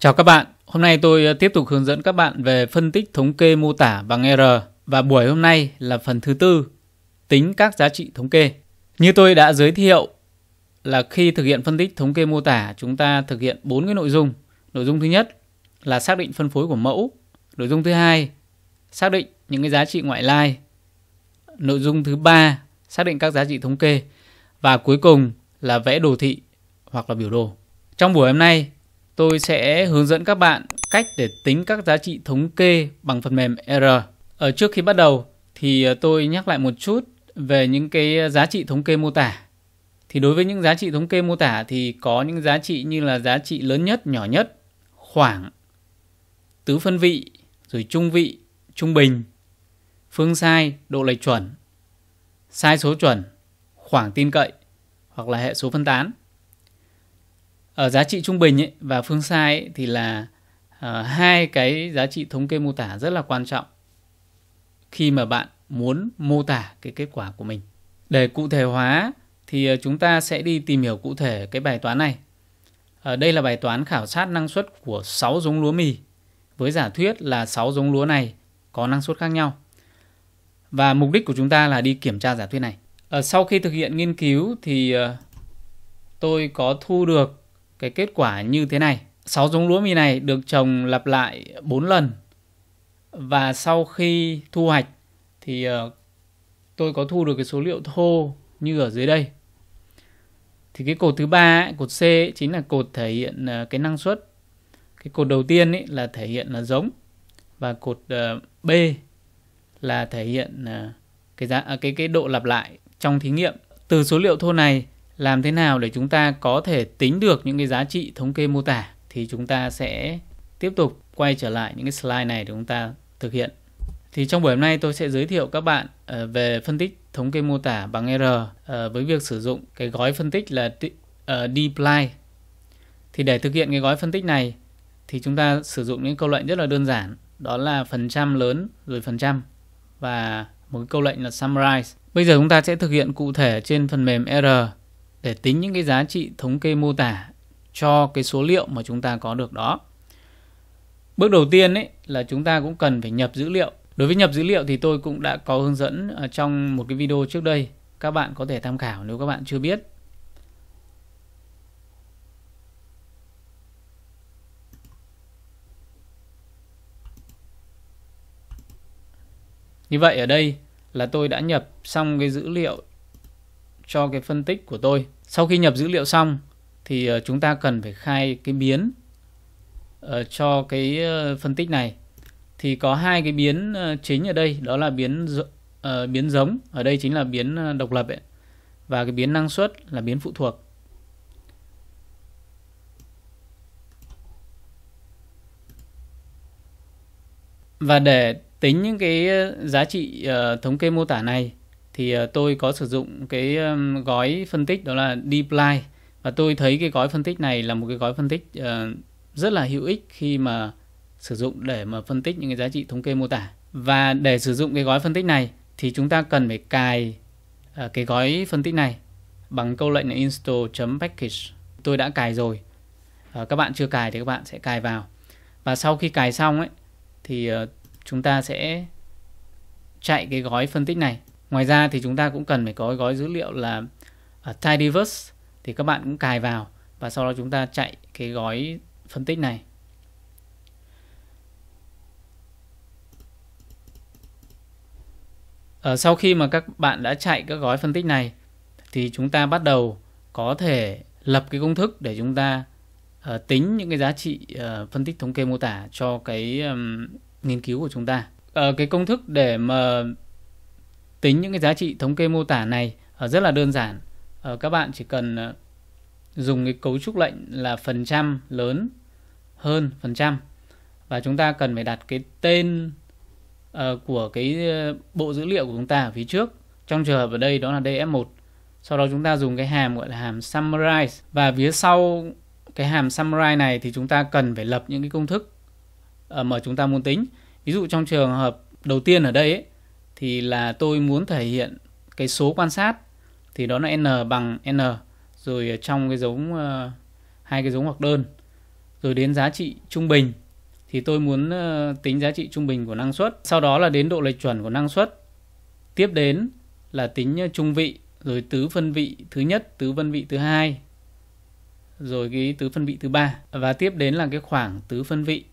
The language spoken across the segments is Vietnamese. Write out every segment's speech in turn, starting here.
Chào các bạn, hôm nay tôi ờ, tiếp tục hướng dẫn các bạn về phân tích thống kê mô tả bằng R và buổi hôm nay là phần thứ tư, tính các giá trị thống kê. Như tôi đã giới thiệu là khi thực hiện phân tích thống kê mô tả chúng ta thực hiện bốn cái nội dung. Nội dung thứ nhất là xác định phân phối của mẫu, nội dung thứ hai xác định những cái giá trị ngoại lai, nội dung thứ ba xác định các giá trị thống kê và cuối cùng là vẽ đồ thị hoặc là biểu đồ. Trong buổi hôm nay tôi sẽ hướng dẫn các bạn cách để tính các giá trị thống kê bằng phần mềm R. Ở ờ, trước khi bắt đầu thì ờ, tôi nhắc lại một chút về những cái giá trị thống kê mô tả. Thì đối với những giá trị thống kê mô tả thì có những giá trị như là giá trị lớn nhất, nhỏ nhất, khoảng, tứ phân vị, rồi trung vị, trung bình, phương sai, độ lệch chuẩn, sai số chuẩn, khoảng tin cậy hoặc là hệ số phân tán ở giá trị trung bình ấy, và phương sai ấy, thì là uh, hai cái giá trị thống kê mô tả rất là quan trọng khi mà bạn muốn mô tả cái kết quả của mình để cụ thể hóa thì ờ, chúng ta sẽ đi tìm hiểu cụ thể cái bài toán này ở ờ, đây là bài toán khảo sát năng suất của 6 giống lúa mì với giả thuyết là 6 giống lúa này có năng suất khác nhau và mục đích của chúng ta là đi kiểm tra giả thuyết này. Sau khi thực hiện nghiên cứu thì tôi có thu được cái kết quả như thế này. 6 giống lúa mì này được trồng lặp lại 4 lần và sau khi thu hoạch thì ờ, tôi có thu được cái số liệu thô như ở dưới đây. Thì cái cột thứ ba cột C chính là cột thể hiện ờ, cái năng suất. Cái cột đầu tiên ấy là thể hiện là giống và cột ờ, B là thể hiện cái giá à, cái cái độ lặp lại trong thí nghiệm. Từ số liệu thô này làm thế nào để chúng ta có thể tính được những cái giá trị thống kê mô tả thì chúng ta sẽ tiếp tục quay trở lại những cái slide này để chúng ta thực hiện. Thì trong buổi hôm nay tôi sẽ giới thiệu các bạn ờ, về phân tích thống kê mô tả bằng R ờ, với việc sử dụng cái gói phân tích là ờ, dply. Thì để thực hiện cái gói phân tích này thì chúng ta sử dụng những câu lệnh rất là đơn giản, đó là phần trăm lớn rồi phần trăm và một câu lệnh là summarize. Bây giờ chúng ta sẽ thực hiện cụ thể trên phần mềm R để tính những cái giá trị thống kê mô tả cho cái số liệu mà chúng ta có được đó. Bước đầu tiên ấy là chúng ta cũng cần phải nhập dữ liệu. Đối với nhập dữ liệu thì tôi cũng đã có hướng dẫn à, trong một cái video trước đây. Các bạn có thể tham khảo nếu các bạn chưa biết. Như vậy ở đây là tôi đã nhập xong cái dữ liệu cho cái phân tích của tôi. Sau khi nhập dữ liệu xong thì ờ, chúng ta cần phải khai cái biến ờ, cho cái ờ, phân tích này. Thì có hai cái biến chính ở đây, đó là biến biến giống, ở đây chính là biến độc lập ấy. Và cái biến năng suất là biến phụ thuộc. Và để tính những cái giá trị thống kê mô tả này thì ờ, tôi có sử dụng cái gói phân tích đó là dply và tôi thấy cái gói phân tích này là một cái gói phân tích ờ, rất là hữu ích khi mà sử dụng để mà phân tích những cái giá trị thống kê mô tả và để sử dụng cái gói phân tích này thì chúng ta cần phải cài ờ, cái gói phân tích này bằng câu lệnh là install.package tôi đã cài rồi các bạn chưa cài thì các bạn sẽ cài vào và sau khi cài xong ấy thì chúng ta sẽ chạy cái gói phân tích này Ngoài ra thì chúng ta cũng cần phải có gói dữ liệu là uh, tidyverse thì các bạn cũng cài vào và sau đó chúng ta chạy cái gói phân tích này. Ở ờ, sau khi mà các bạn đã chạy các gói phân tích này thì chúng ta bắt đầu có thể lập cái công thức để chúng ta uh, tính những cái giá trị uh, phân tích thống kê mô tả cho cái um, nghiên cứu của chúng ta. Uh, cái công thức để mà Tính những cái giá trị thống kê mô tả này ờ, rất là đơn giản. Ờ, các bạn chỉ cần ờ, dùng cái cấu trúc lệnh là phần trăm lớn hơn phần trăm và chúng ta cần phải đặt cái tên của cái bộ dữ liệu của chúng ta ở phía trước. Trong trường hợp ở đây đó là DF1. Sau đó chúng ta dùng cái hàm gọi là hàm summarize và phía sau cái hàm summarize này thì chúng ta cần phải lập những cái công thức mà chúng ta muốn tính. Ví dụ trong trường hợp đầu tiên ở đây ấy, thì là tôi muốn thể hiện cái số quan sát thì đó là n bằng n rồi trong cái giống uh, hai cái giống hoặc đơn rồi đến giá trị trung bình thì tôi muốn ờ, tính giá trị trung bình của năng suất sau đó là đến độ lệch chuẩn của năng suất tiếp đến là tính trung vị rồi tứ phân vị thứ nhất tứ phân vị thứ hai rồi cái tứ phân vị thứ ba và tiếp đến là cái khoảng tứ phân vị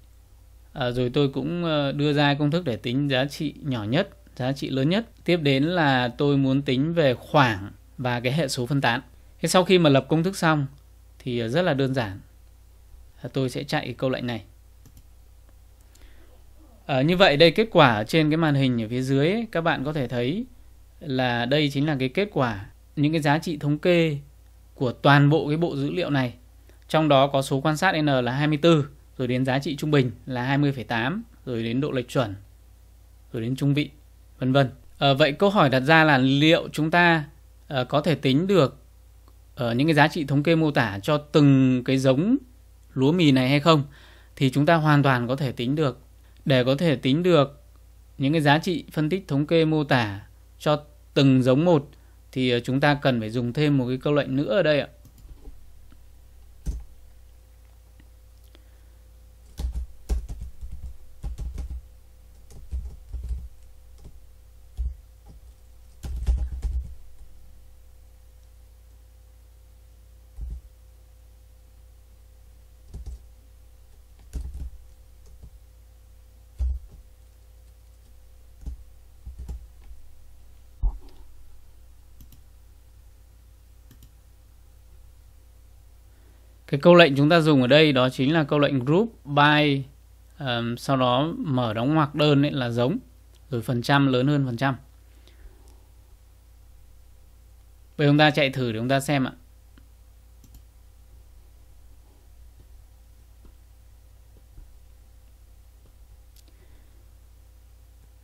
à, rồi tôi cũng đưa ra công thức để tính giá trị nhỏ nhất giá trị lớn nhất. Tiếp đến là tôi muốn tính về khoảng và cái hệ số phân tán. Thế sau khi mà lập công thức xong thì ờ, rất là đơn giản. Ờ, tôi sẽ chạy câu lệnh này. À, như vậy đây kết quả trên cái màn hình ở phía dưới ấy, các bạn có thể thấy là đây chính là cái kết quả những cái giá trị thống kê của toàn bộ cái bộ dữ liệu này. Trong đó có số quan sát N là 24, rồi đến giá trị trung bình là 20,8, rồi đến độ lệch chuẩn, rồi đến trung vị vân vân. À, vậy câu hỏi đặt ra là liệu chúng ta à, có thể tính được ở ờ, những cái giá trị thống kê mô tả cho từng cái giống lúa mì này hay không? Thì chúng ta hoàn toàn có thể tính được. Để có thể tính được những cái giá trị phân tích thống kê mô tả cho từng giống một thì chúng ta cần phải dùng thêm một cái câu lệnh nữa ở đây ạ. cái câu lệnh chúng ta dùng ở đây đó chính là câu lệnh group by um, sau đó mở đóng ngoặc đơn ấy là giống rồi phần trăm lớn hơn phần trăm bây giờ chúng ta chạy thử để chúng ta xem ạ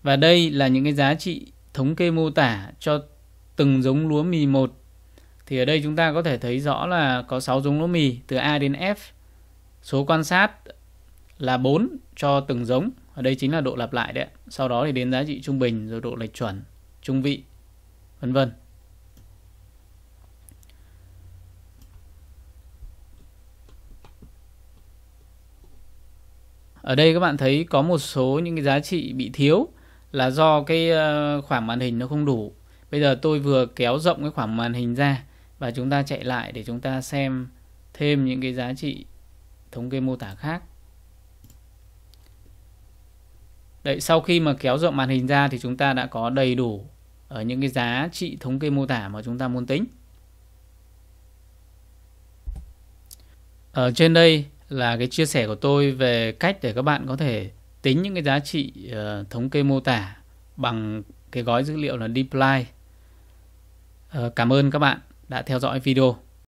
Và đây là những cái giá trị thống kê mô tả cho từng giống lúa mì 1 thì ở đây chúng ta có thể thấy rõ là có 6 giống lúa mì từ A đến F. Số quan sát là 4 cho từng giống. Ở đây chính là độ lặp lại đấy. Sau đó thì đến giá trị trung bình rồi độ lệch chuẩn, trung vị, vân vân. Ở đây các bạn thấy có một số những cái giá trị bị thiếu là do cái ờ, khoảng màn hình nó không đủ. Bây giờ tôi vừa kéo rộng cái khoảng màn hình ra và chúng ta chạy lại để chúng ta xem thêm những cái giá trị thống kê mô tả khác Đấy, sau khi mà kéo rộng màn hình ra thì chúng ta đã có đầy đủ ở ờ, những cái giá trị thống kê mô tả mà chúng ta muốn tính. Ở ờ, trên đây là cái chia sẻ của tôi về cách để các bạn có thể tính những cái giá trị ờ, thống kê mô tả bằng cái gói dữ liệu là Dply. cảm ơn các bạn đã theo dõi video.